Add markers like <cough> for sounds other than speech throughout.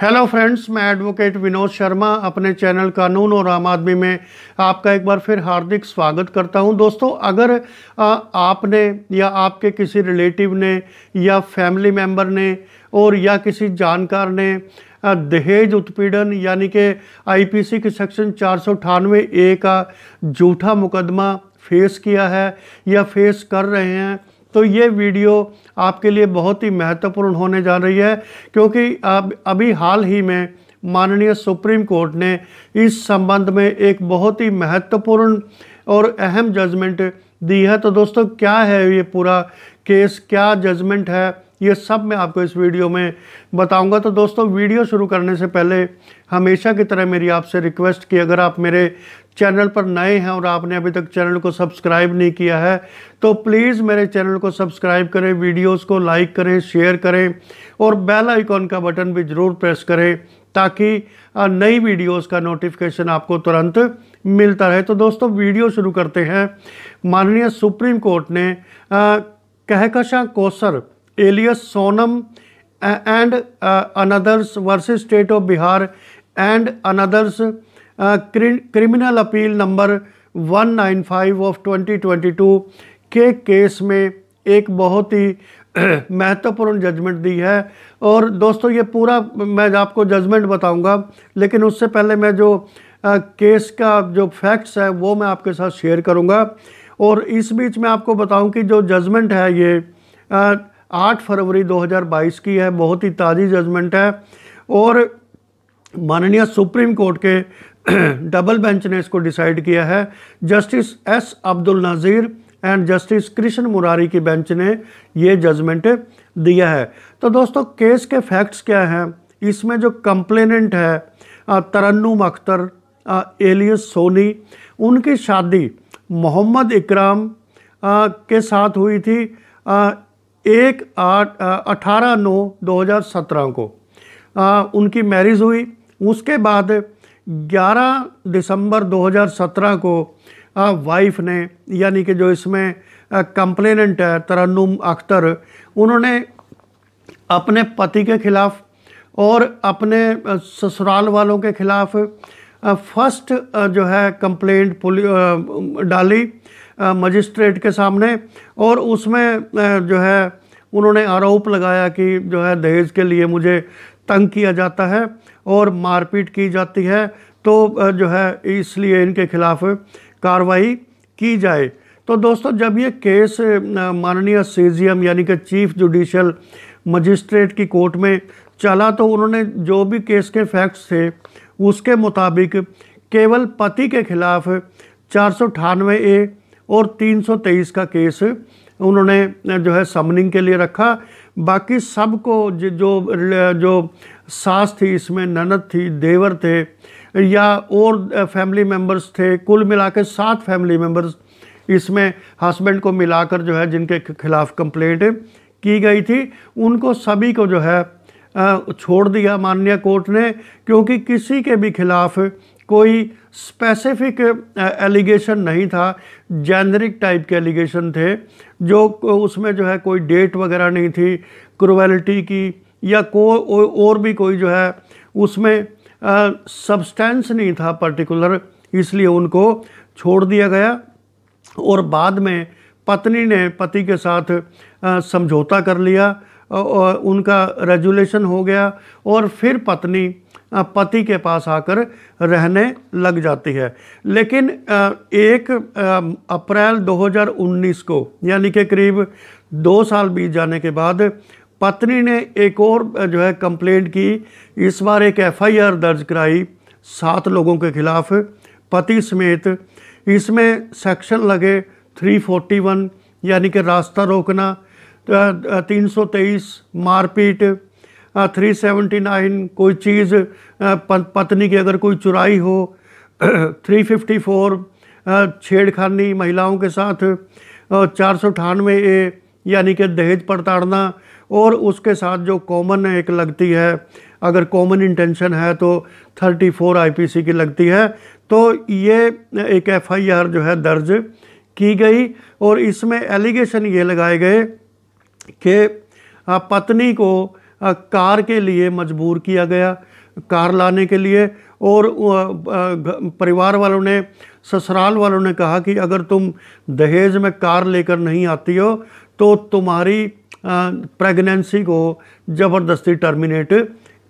hello friends मैं advocate Vinod Sharma अपने channel कानून और आम आदमी में आपका एक बार फिर हार्दिक स्वागत करता हूं दोस्तों अगर आपने या आपके किसी रिलेटिव ने या फैमिली मेम्बर ने और या किसी जानकार ने दहेज उत्पीड़न यानी कि आईपीसी के सेक्शन चार सौ ए का झूठा मुकदमा फेस किया है या फेस कर रहे हैं तो ये वीडियो आपके लिए बहुत ही महत्वपूर्ण होने जा रही है क्योंकि अब अभी हाल ही में माननीय सुप्रीम कोर्ट ने इस संबंध में एक बहुत ही महत्वपूर्ण और अहम जजमेंट दी है तो दोस्तों क्या है ये पूरा केस क्या जजमेंट है ये सब मैं आपको इस वीडियो में बताऊंगा तो दोस्तों वीडियो शुरू करने से पहले हमेशा की तरह मेरी आपसे रिक्वेस्ट कि अगर आप मेरे चैनल पर नए हैं और आपने अभी तक चैनल को सब्सक्राइब नहीं किया है तो प्लीज़ मेरे चैनल को सब्सक्राइब करें वीडियोस को लाइक करें शेयर करें और बेल आइकॉन का बटन भी ज़रूर प्रेस करें ताकि नई वीडियोस का नोटिफिकेशन आपको तुरंत मिलता रहे तो दोस्तों वीडियो शुरू करते हैं माननीय सुप्रीम कोर्ट ने Kahkashan Kausar alias Sonam and others versus state of Bihar and others criminal appeal number 195 of 2022 के केस में एक बहुत ही <clears throat> महत्वपूर्ण जजमेंट दी है और दोस्तों ये पूरा मैं आपको जजमेंट बताऊंगा लेकिन उससे पहले मैं जो आ, uh, केस का जो फैक्ट्स है वो मैं आपके साथ शेयर करूंगा और इस बीच में आपको बताऊं कि जो जजमेंट है ये आ, uh, आठ फरवरी 2022 की है बहुत ही ताज़ी जजमेंट है और माननीय सुप्रीम कोर्ट के डबल <clears throat> बेंच ने इसको डिसाइड किया है justice S Abdul Nazeer and justice Krishna Murari की बेंच ने ये जजमेंट दिया है तो दोस्तों केस के फैक्ट्स क्या हैं इसमें जो कंप्लेनेंट है तरन्नुम अख्तर एलियस सोनी उनकी शादी मोहम्मद इकराम के साथ हुई थी एक आठ अठारह नौ दो हज़ार सत्रह को आ, उनकी मैरिज हुई उसके बाद ग्यारह दिसंबर दो हज़ार सत्रह को आ, वाइफ ने यानी कि जो इसमें कंप्लेनेंट है तरन्नुम अख्तर उन्होंने अपने पति के ख़िलाफ़ और अपने ससुराल वालों के ख़िलाफ़ फर्स्ट जो है कंप्लेंट डाली मजिस्ट्रेट के सामने और उसमें जो है उन्होंने आरोप लगाया कि जो है दहेज के लिए मुझे तंग किया जाता है और मारपीट की जाती है तो जो है इसलिए इनके खिलाफ कार्रवाई की जाए तो दोस्तों जब ये केस माननीय सी यानी कि चीफ जुडिशल मजिस्ट्रेट की कोर्ट में चला तो उन्होंने जो भी केस के फैक्ट्स थे उसके मुताबिक केवल पति के खिलाफ चार ए और 323 का केस उन्होंने जो है समनिंग के लिए रखा बाकी सबको जो जो सास थी इसमें ननद थी देवर थे या और फैमिली मेम्बर्स थे कुल मिला के सात फैमिली मेम्बर्स इसमें हस्बैंड को मिलाकर जो है जिनके खिलाफ कंप्लेंट की गई थी उनको सभी को जो है छोड़ दिया माननीय कोर्ट ने क्योंकि किसी के भी खिलाफ कोई स्पेसिफिक एलिगेशन नहीं था जेनरिक टाइप के एलिगेशन थे जो उसमें जो है कोई डेट वगैरह नहीं थी क्रुवेलिटी की या को और भी कोई जो है उसमें सब्सटेंस नहीं था पर्टिकुलर इसलिए उनको छोड़ दिया गया और बाद में पत्नी ने पति के साथ समझौता कर लिया और उनका रेजुलेशन हो गया और फिर पत्नी पति के पास आकर रहने लग जाती है लेकिन एक अप्रैल 2019 को यानी कि करीब दो साल बीत जाने के बाद पत्नी ने एक और जो है कंप्लेंट की इस बार एक एफआईआर दर्ज कराई सात लोगों के खिलाफ पति समेत इसमें सेक्शन लगे 341 यानी कि रास्ता रोकना तीन सौ तेईस मारपीट थ्री सेवेंटी नाइन कोई चीज़ पत्नी की अगर कोई चुराई हो थ्री फिफ्टी फोर छेड़खानी महिलाओं के साथ चार सौ अठानवे ए यानी कि दहेज पड़ताड़ना और उसके साथ जो कॉमन एक लगती है अगर कॉमन इंटेंशन है तो 34 आईपीसी की लगती है तो ये एक एफआईआर जो है दर्ज की गई और इसमें एलिगेशन ये लगाए गए कि पत्नी को कार के लिए मजबूर किया गया कार लाने के लिए और परिवार वालों ने ससुराल वालों ने कहा कि अगर तुम दहेज में कार लेकर नहीं आती हो तो तुम्हारी प्रेगनेंसी को ज़बरदस्ती टर्मिनेट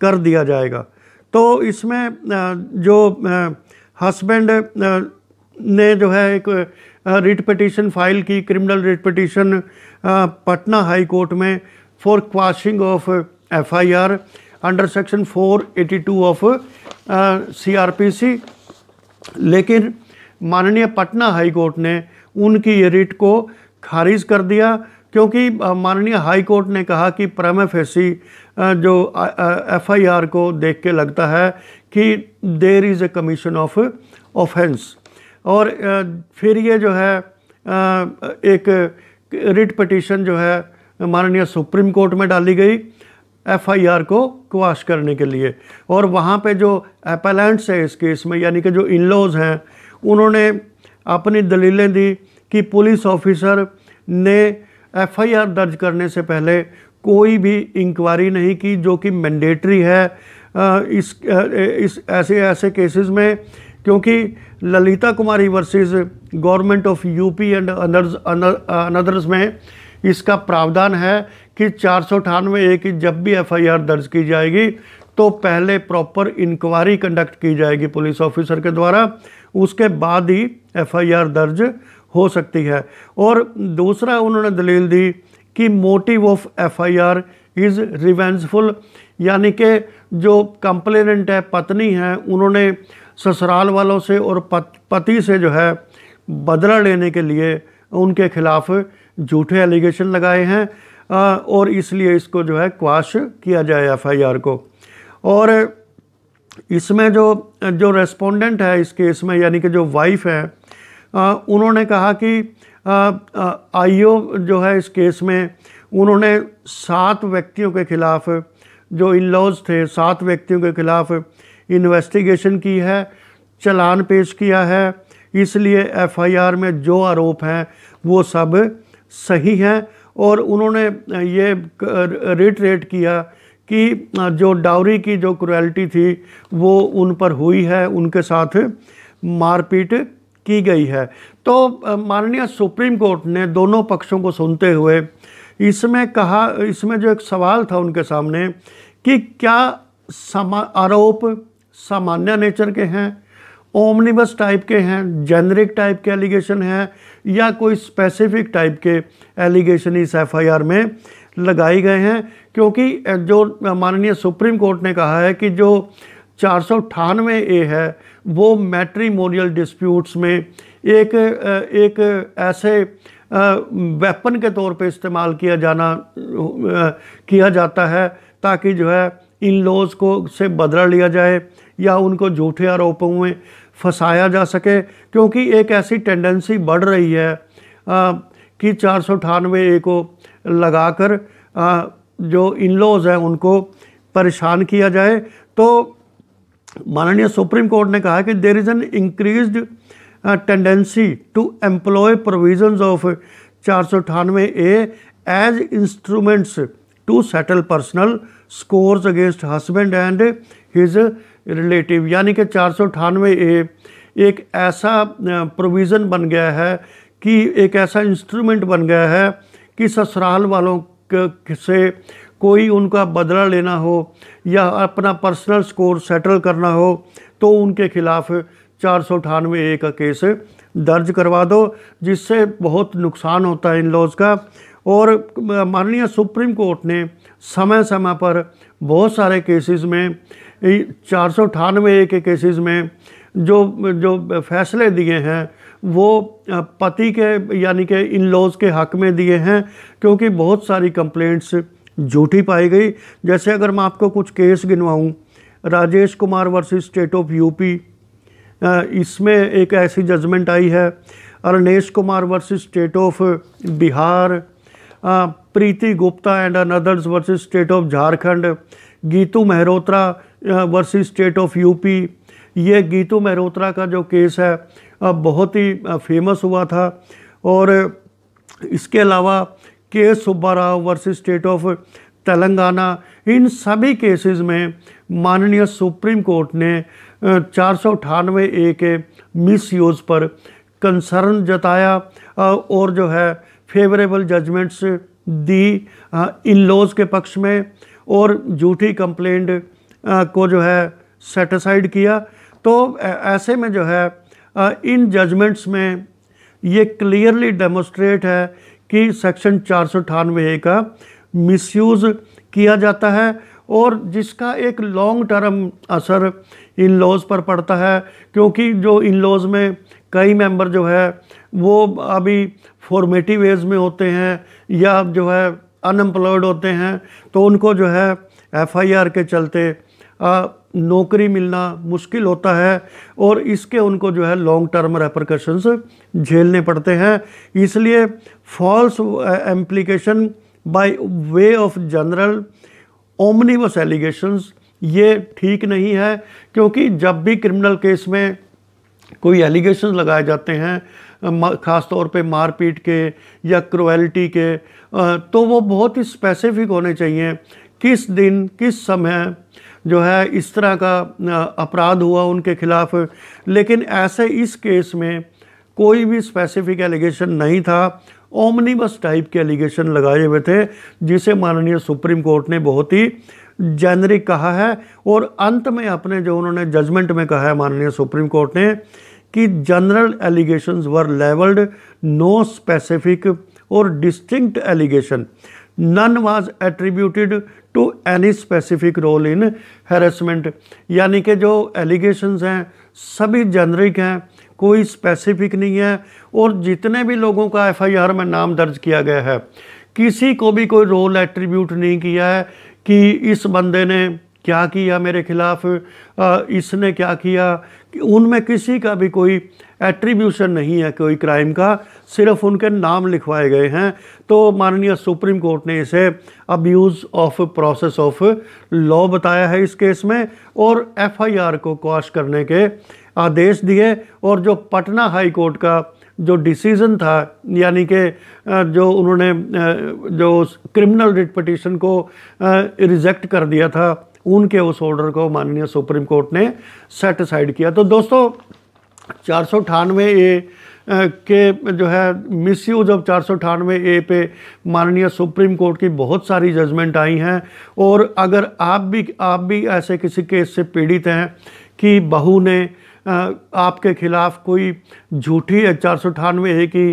कर दिया जाएगा तो इसमें जो हस्बैंड ने जो है एक रिट पटिशन फाइल की criminal writ petition Patna high court में for quashing of uh, FIR under section 482 of CRPC uh, लेकिन माननीय पटना हाई कोर्ट ने उनकी ये रिट को खारिज कर दिया क्योंकि माननीय हाई कोर्ट ने कहा कि प्रमे फेसी जो एफआईआर को देख के लगता है कि there is a commission of offence और फिर ये जो है एक रिट पटिशन जो है माननीय सुप्रीम कोर्ट में डाली गई एफआईआर को क्वाश करने के लिए और वहाँ पे जो एपेलेंट्स है इस केस में यानी कि जो इन लॉज हैं उन्होंने अपनी दलीलें दी कि पुलिस ऑफिसर ने एफआईआर दर्ज करने से पहले कोई भी इंक्वायरी नहीं की जो कि मैंडेटरी है इस इस ऐसे ऐसे केसेस में क्योंकि Lalita Kumari versus government of UP and others others में इसका प्रावधान है कि चार सौ अठानवे ए की जब भी एफआईआर दर्ज की जाएगी तो पहले प्रॉपर इंक्वायरी कंडक्ट की जाएगी पुलिस ऑफिसर के द्वारा उसके बाद ही एफआईआर दर्ज हो सकती है और दूसरा उन्होंने दलील दी कि motive of FIR is revengeful यानी कि जो कंप्लेनेंट है पत्नी है उन्होंने ससुराल वालों से और पति से जो है बदला लेने के लिए उनके खिलाफ़ झूठे एलिगेशन लगाए हैं आ, और इसलिए इसको जो है क्वाश किया जाए एफआईआर को और इसमें जो जो रेस्पोंडेंट है इस केस में यानी कि जो वाइफ है आ, उन्होंने कहा कि आईओ जो है इस केस में उन्होंने सात व्यक्तियों के खिलाफ जो इन लॉज थे सात व्यक्तियों के खिलाफ इन्वेस्टिगेशन की है चलान पेश किया है इसलिए एफआईआर में जो आरोप हैं वो सब सही हैं और उन्होंने ये रेट किया कि जो डाउरी की जो क्रुएल्टी थी वो उन पर हुई है उनके साथ मारपीट की गई है तो माननीय सुप्रीम कोर्ट ने दोनों पक्षों को सुनते हुए इसमें कहा इसमें जो एक सवाल था उनके सामने कि क्या समा आरोप सामान्य नेचर के हैं ओमनिबस टाइप के हैं जेनरिक टाइप के एलिगेशन हैं या कोई स्पेसिफिक टाइप के एलिगेशन इस एफ में लगाए गए हैं क्योंकि जो माननीय सुप्रीम कोर्ट ने कहा है कि जो चार ए है वो मैट्रीमोनियल डिस्प्यूट्स में एक एक ऐसे वेपन के तौर पे इस्तेमाल किया जाना किया जाता है ताकि जो है इन लॉज को से बदला लिया जाए या उनको झूठे आरोपों में फंसाया जा सके क्योंकि एक ऐसी टेंडेंसी बढ़ रही है आ, कि चार सौ अठानवे ए को कर आ, जो इन लॉज हैं उनको परेशान किया जाए तो माननीय सुप्रीम कोर्ट ने कहा कि there is an increase tendency to employ provisions of चार सौ अठानवे A as instruments to settle personal scores against husband and his relative यानी कि चार सौ ए एक ऐसा प्रोविज़न बन गया है कि एक ऐसा इंस्ट्रूमेंट बन गया है कि ससुराल वालों से कोई उनका बदला लेना हो या अपना पर्सनल स्कोर सेटल करना हो तो उनके खिलाफ़ चार सौ अठानवे ए का केस दर्ज करवा दो जिससे बहुत नुकसान होता है इन लॉज का और माननीय सुप्रीम कोर्ट ने समय समय पर बहुत सारे केसेस में चार सौ अठानवे के केसेस में जो जो फैसले दिए हैं वो पति के यानी कि इन लॉज के हक में दिए हैं क्योंकि बहुत सारी कंप्लेंट्स झूठी पाई गई जैसे अगर मैं आपको कुछ केस गिनवाऊँ Rajesh Kumar versus state of UP इसमें एक ऐसी जजमेंट आई है Arnesh Kumar versus state of Bihar Preeti Gupta and others versus state of Jharkhand Geetu Mehrotra versus state of UP ये गीतू मेहरोत्रा का जो केस है अब बहुत ही फेमस हुआ था और इसके अलावा K Subba Rao versus state of Telangana इन सभी केसेस में माननीय सुप्रीम कोर्ट ने चार सौ अठानवे ए के मिस यूज़ पर कंसर्न जताया और जो है फेवरेबल जजमेंट्स दी इन लॉज के पक्ष में और झूठी कंप्लेंट को जो है सेटिसाइड किया तो ऐसे में जो है इन जजमेंट्स में ये क्लियरली डेमोस्ट्रेट है कि सेक्शन चार सौ ए का मिसयूज़ किया जाता है और जिसका एक लॉन्ग टर्म असर इन लॉज पर पड़ता है क्योंकि जो इन लॉज में कई मेंबर जो है वो अभी फॉर्मेटिव एज में होते हैं या जो है अनएम्प्लॉयड होते हैं तो उनको जो है एफआईआर के चलते आ, नौकरी मिलना मुश्किल होता है और इसके उनको जो है लॉन्ग टर्म रेपरकशंस झेलने पड़ते हैं इसलिए false implication by way of general omnibus allegations ये ठीक नहीं है क्योंकि जब भी क्रिमिनल केस में कोई एलिगेशन लगाए जाते हैं ख़ास तौर पे मारपीट के या क्रुएल्टी के तो वो बहुत ही स्पेसिफिक होने चाहिए किस दिन किस समय जो है इस तरह का अपराध हुआ उनके खिलाफ लेकिन ऐसे इस केस में कोई भी स्पेसिफिक एलिगेशन नहीं था ओमनी बस टाइप के एलिगेशन लगाए हुए थे जिसे माननीय सुप्रीम कोर्ट ने बहुत ही जेनरिक कहा है और अंत में अपने जो उन्होंने जजमेंट में कहा है माननीय सुप्रीम कोर्ट ने कि general allegations were levelled no specific और distinct allegation none was attributed to any specific role in harassment यानी कि जो एलिगेशंस हैं सभी जेनरिक हैं कोई स्पेसिफिक नहीं है और जितने भी लोगों का एफआईआर में नाम दर्ज किया गया है किसी को भी कोई रोल एट्रीब्यूट नहीं किया है कि इस बंदे ने क्या किया मेरे खिलाफ इसने क्या किया उनमें किसी का भी कोई एट्रीब्यूशन नहीं है कोई क्राइम का सिर्फ उनके नाम लिखवाए गए हैं तो माननीय सुप्रीम कोर्ट ने इसे abuse of process of law बताया है इस केस में और एफआईआर को क्वाश करने के आदेश दिए और जो पटना हाई कोर्ट का जो डिसीज़न था यानी कि जो उन्होंने जो क्रिमिनल रिट पटिशन को रिजेक्ट कर दिया था उनके उस ऑर्डर को माननीय सुप्रीम कोर्ट ने सेटिसाइड किया तो दोस्तों चार सौ अठानवे ए के जो है मिस यूज़ ऑफ चार सौ अठानवे ए पे माननीय सुप्रीम कोर्ट की बहुत सारी जजमेंट आई हैं और अगर आप भी आप भी ऐसे किसी केस से पीड़ित हैं कि बहू ने आपके खिलाफ कोई झूठी चार सौ अठानवे ए की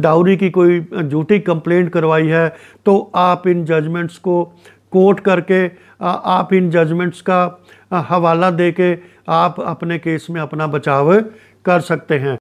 डाउरी की कोई झूठी कंप्लेंट करवाई है तो आप इन जजमेंट्स को कोर्ट करके आप इन जजमेंट्स का हवाला दे के आप अपने केस में अपना बचाव कर सकते हैं